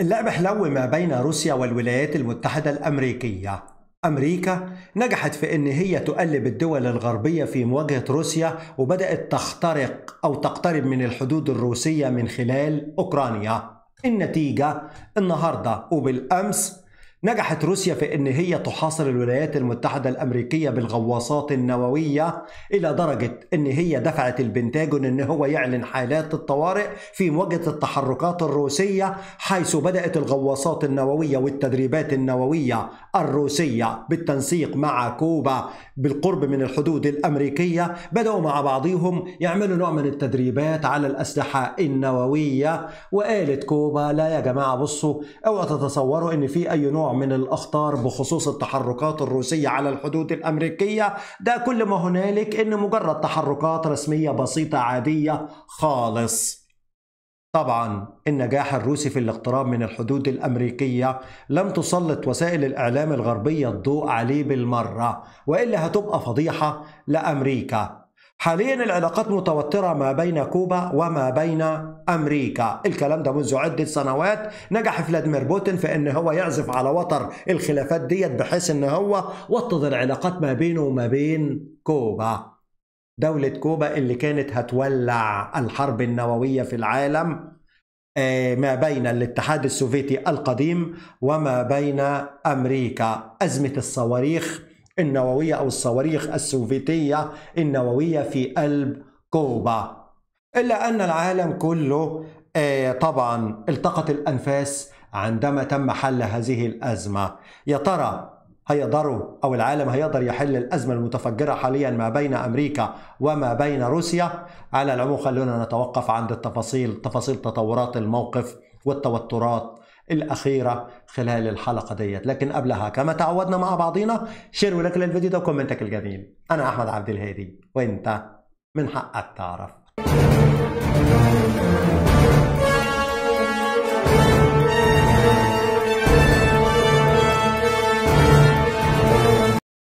اللعبة حلوة ما بين روسيا والولايات المتحدة الأمريكية أمريكا نجحت في أن هي تقلب الدول الغربية في مواجهة روسيا وبدأت تخترق أو تقترب من الحدود الروسية من خلال أوكرانيا النتيجة النهاردة وبالأمس نجحت روسيا في ان هي تحاصر الولايات المتحده الامريكيه بالغواصات النوويه الى درجه ان هي دفعت البنتاجون ان هو يعلن حالات الطوارئ في مواجهه التحركات الروسيه حيث بدات الغواصات النوويه والتدريبات النوويه الروسيه بالتنسيق مع كوبا بالقرب من الحدود الامريكيه بداوا مع بعضهم يعملوا نوع من التدريبات على الاسلحه النوويه وقالت كوبا لا يا جماعه بصوا اوعوا تتصوروا ان في اي نوع من الأخطار بخصوص التحركات الروسية على الحدود الأمريكية ده كل ما هنالك إن مجرد تحركات رسمية بسيطة عادية خالص طبعا النجاح الروسي في الاقتراب من الحدود الأمريكية لم تسلط وسائل الإعلام الغربية الضوء عليه بالمرة وإلا هتبقى فضيحة لأمريكا حاليا العلاقات متوترة ما بين كوبا وما بين أمريكا الكلام ده منذ عدة سنوات نجح فلاديمير بوتين في أن هو يعزف على وتر الخلافات ديت بحيث أن هو وطد العلاقات ما بينه وما بين كوبا دولة كوبا اللي كانت هتولع الحرب النووية في العالم آه، ما بين الاتحاد السوفيتي القديم وما بين أمريكا أزمة الصواريخ النووية أو الصواريخ السوفيتية النووية في قلب كوبا إلا أن العالم كله آه، طبعا التقط الأنفاس عندما تم حل هذه الأزمة يا ترى هيقدروا أو العالم هيقدر يحل الأزمة المتفجرة حاليا ما بين أمريكا وما بين روسيا على العموم خلونا نتوقف عند التفاصيل تفاصيل تطورات الموقف والتوترات الاخيره خلال الحلقه ديت لكن قبلها كما تعودنا مع بعضينا شير ولايك للفيديو ده وكومنتك الجميل انا احمد عبد الهادي وانت من حقك تعرف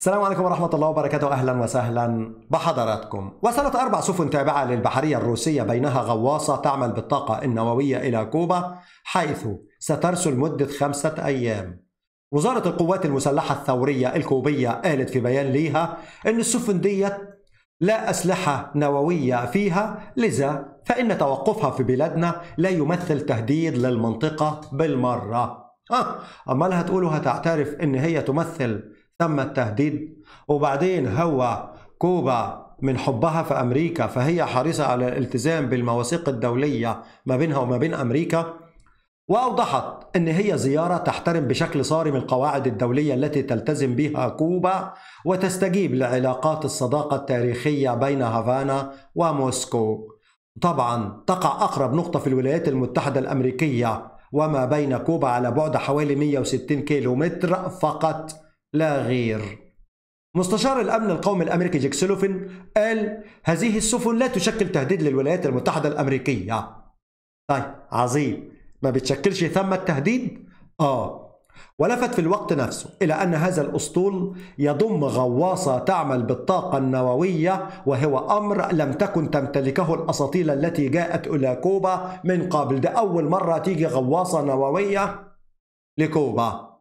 السلام عليكم ورحمة الله وبركاته أهلا وسهلا بحضراتكم وصلت أربع سفن تابعة للبحرية الروسية بينها غواصة تعمل بالطاقة النووية إلى كوبا حيث سترسل مدة خمسة أيام وزارة القوات المسلحة الثورية الكوبية قالت في بيان ليها أن السفن ديت لا أسلحة نووية فيها لذا فإن توقفها في بلادنا لا يمثل تهديد للمنطقة بالمرة أه أمالها تقولوا هتعترف أن هي تمثل تم التهديد وبعدين هو كوبا من حبها في امريكا فهي حريصه على الالتزام بالمواثيق الدوليه ما بينها وما بين امريكا واوضحت ان هي زياره تحترم بشكل صارم القواعد الدوليه التي تلتزم بها كوبا وتستجيب لعلاقات الصداقه التاريخيه بين هافانا وموسكو. طبعا تقع اقرب نقطه في الولايات المتحده الامريكيه وما بين كوبا على بعد حوالي 160 كيلومتر فقط لا غير مستشار الأمن القومي الأمريكي جيك سيلوفين قال هذه السفن لا تشكل تهديد للولايات المتحدة الأمريكية طيب عظيم ما بتشكلش ثم التهديد؟ آه ولفت في الوقت نفسه إلى أن هذا الأسطول يضم غواصة تعمل بالطاقة النووية وهو أمر لم تكن تمتلكه الأساطيل التي جاءت إلى كوبا من قبل ده أول مرة تيجي غواصة نووية لكوبا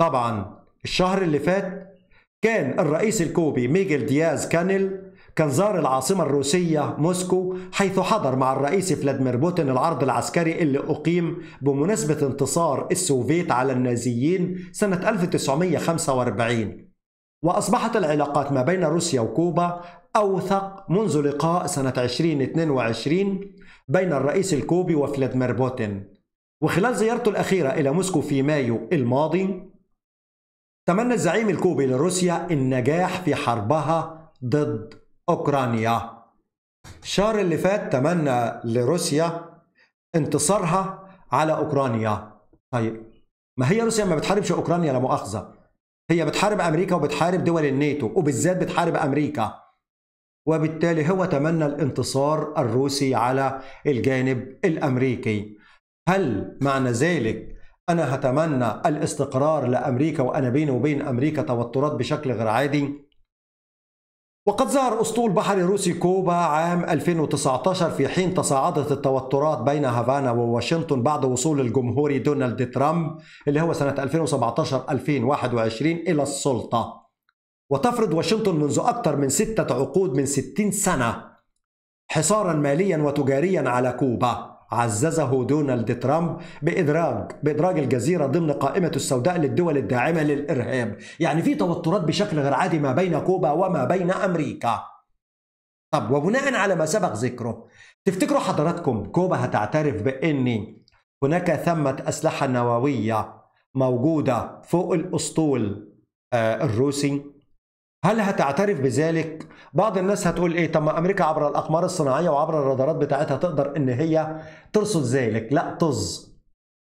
طبعا الشهر اللي فات كان الرئيس الكوبي ميغيل دياز كانيل كان زار العاصمة الروسية موسكو حيث حضر مع الرئيس فلاديمير بوتين العرض العسكري اللي أقيم بمناسبة انتصار السوفيت على النازيين سنة 1945 وأصبحت العلاقات ما بين روسيا وكوبا أوثق منذ لقاء سنة 2022 بين الرئيس الكوبي وفلاديمير بوتين وخلال زيارته الأخيرة إلى موسكو في مايو الماضي تمنى الزعيم الكوبي لروسيا النجاح في حربها ضد أوكرانيا الشهر اللي فات تمنى لروسيا انتصارها على أوكرانيا طيب ما هي روسيا ما بتحاربش أوكرانيا لا مؤاخذة هي بتحارب أمريكا وبتحارب دول الناتو وبالذات بتحارب أمريكا وبالتالي هو تمنى الانتصار الروسي على الجانب الأمريكي هل معنى ذلك أنا هتمنى الاستقرار لأمريكا وأنا بيني وبين أمريكا توترات بشكل غير عادي وقد ظهر أسطول بحري روسي كوبا عام 2019 في حين تصاعدت التوترات بين هافانا وواشنطن بعد وصول الجمهوري دونالد ترامب اللي هو سنة 2017-2021 إلى السلطة وتفرض واشنطن منذ أكثر من ستة عقود من 60 سنة حصارا ماليا وتجاريا على كوبا عززه دونالد ترامب بإدراج بإدراج الجزيرة ضمن قائمة السوداء للدول الداعمة للإرهاب يعني في توترات بشكل غير عادي ما بين كوبا وما بين أمريكا طب وبناء على ما سبق ذكره تفتكروا حضراتكم كوبا هتعترف بأن هناك ثمة أسلحة نووية موجودة فوق الأسطول آه، الروسي هل هتعترف بذلك؟ بعض الناس هتقول ايه طب ما امريكا عبر الاقمار الصناعيه وعبر الرادارات بتاعتها تقدر ان هي ترصد ذلك، لا طز.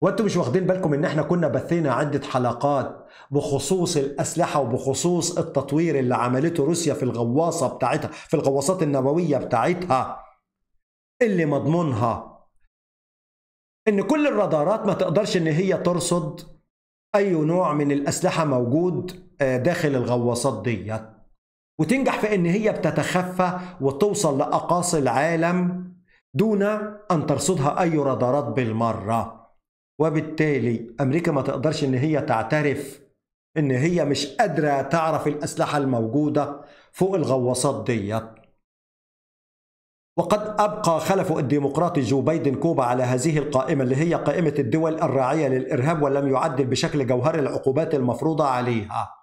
وانتم مش واخدين بالكم ان احنا كنا بثينا عده حلقات بخصوص الاسلحه وبخصوص التطوير اللي عملته روسيا في الغواصه بتاعتها، في الغواصات النوويه بتاعتها اللي مضمونها ان كل الرادارات ما تقدرش ان هي ترصد اي نوع من الاسلحه موجود آه، داخل الغواصات ديت وتنجح في ان هي بتتخفى وتوصل لاقاصي العالم دون ان ترصدها اي رادارات بالمره وبالتالي امريكا ما تقدرش ان هي تعترف ان هي مش قادره تعرف الاسلحه الموجوده فوق الغواصات ديت وقد أبقى خلفه الديمقراطي جو بايدن كوبا على هذه القائمة اللي هي قائمة الدول الراعية للإرهاب ولم يعدل بشكل جوهري العقوبات المفروضة عليها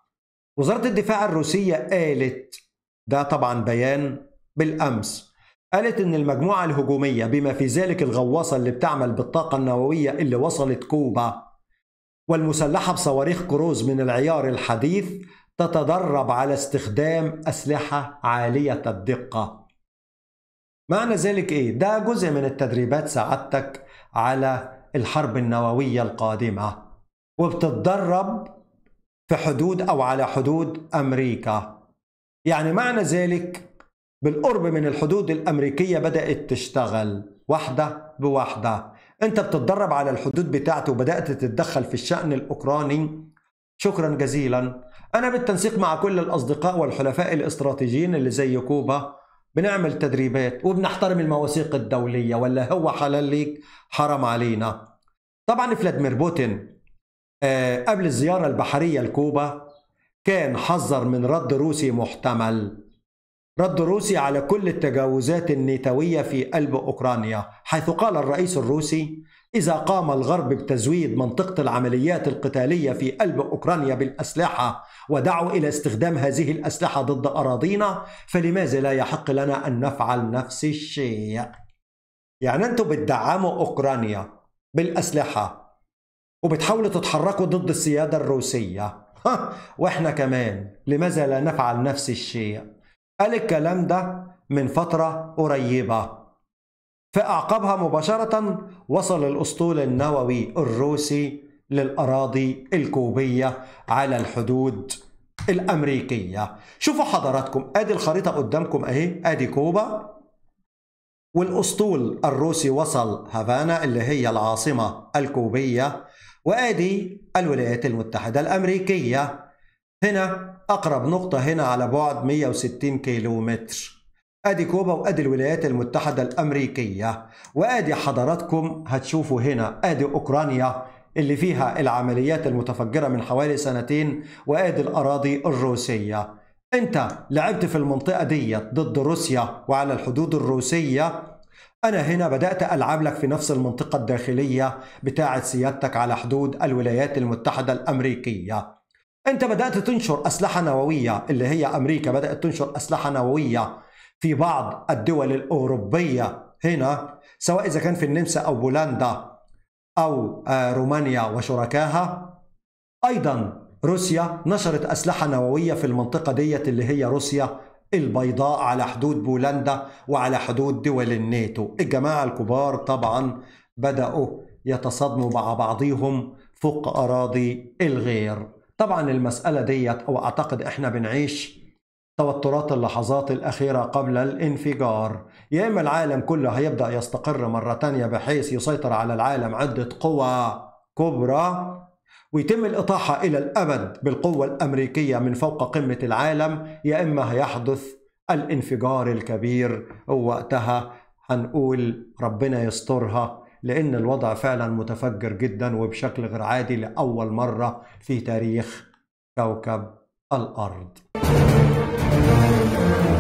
وزارة الدفاع الروسية قالت ده طبعا بيان بالأمس قالت إن المجموعة الهجومية بما في ذلك الغواصة اللي بتعمل بالطاقة النووية اللي وصلت كوبا والمسلحة بصواريخ كروز من العيار الحديث تتدرب على استخدام أسلحة عالية الدقة معنى ذلك إيه؟ ده جزء من التدريبات سعادتك على الحرب النووية القادمة وبتتدرب في حدود أو على حدود أمريكا يعني معنى ذلك بالقرب من الحدود الأمريكية بدأت تشتغل واحدة بواحدة أنت بتتدرب على الحدود بتاعتي وبدأت تتدخل في الشأن الأوكراني شكرا جزيلا أنا بالتنسيق مع كل الأصدقاء والحلفاء الاستراتيجيين اللي زي كوبا بنعمل تدريبات وبنحترم المواثيق الدولية ولا هو حلال ليك حرام علينا طبعا فلاديمير بوتين آه، قبل الزيارة البحرية لكوبا كان حذر من رد روسي محتمل رد روسي على كل التجاوزات النيتوية في قلب أوكرانيا حيث قال الرئيس الروسي إذا قام الغرب بتزويد منطقة العمليات القتالية في قلب أوكرانيا بالأسلحة ودعوا إلى استخدام هذه الأسلحة ضد أراضينا فلماذا لا يحق لنا أن نفعل نفس الشيء؟ يعني أنتم بتدعموا أوكرانيا بالأسلحة وبتحاولوا تتحركوا ضد السيادة الروسية ها واحنا كمان لماذا لا نفعل نفس الشيء قال الكلام ده من فترة قريبة فأعقبها مباشرة وصل الأسطول النووي الروسي للأراضي الكوبية على الحدود الأمريكية شوفوا حضراتكم أدي الخريطة قدامكم أهي أدي كوبا والأسطول الروسي وصل هافانا اللي هي العاصمة الكوبية وادي الولايات المتحدة الأمريكية هنا أقرب نقطة هنا على بعد 160 كيلومتر ادي كوبا وادي الولايات المتحدة الأمريكية وادي حضراتكم هتشوفوا هنا ادي أوكرانيا اللي فيها العمليات المتفجرة من حوالي سنتين وادي الأراضي الروسية انت لعبت في المنطقة ديت ضد روسيا وعلى الحدود الروسية أنا هنا بدأت ألعب لك في نفس المنطقة الداخلية بتاعة سيادتك على حدود الولايات المتحدة الأمريكية أنت بدأت تنشر أسلحة نووية اللي هي أمريكا بدأت تنشر أسلحة نووية في بعض الدول الأوروبية هنا سواء إذا كان في النمسا أو بولندا أو آه، رومانيا وشركاها أيضا روسيا نشرت أسلحة نووية في المنطقة ديت اللي هي روسيا البيضاء على حدود بولندا وعلى حدود دول الناتو الجماعة الكبار طبعا بدأوا يتصادموا مع بعضهم فوق أراضي الغير طبعا المسألة ديت أو أعتقد إحنا بنعيش توترات اللحظات الأخيرة قبل الانفجار يا إما العالم كله هيبدأ يستقر مرة تانية بحيث يسيطر على العالم عدة قوى كبرى ويتم الإطاحة إلى الأبد بالقوة الأمريكية من فوق قمة العالم يا إما هيحدث الانفجار الكبير ووقتها هنقول ربنا يسترها لأن الوضع فعلا متفجر جدا وبشكل غير عادي لأول مرة في تاريخ كوكب الأرض.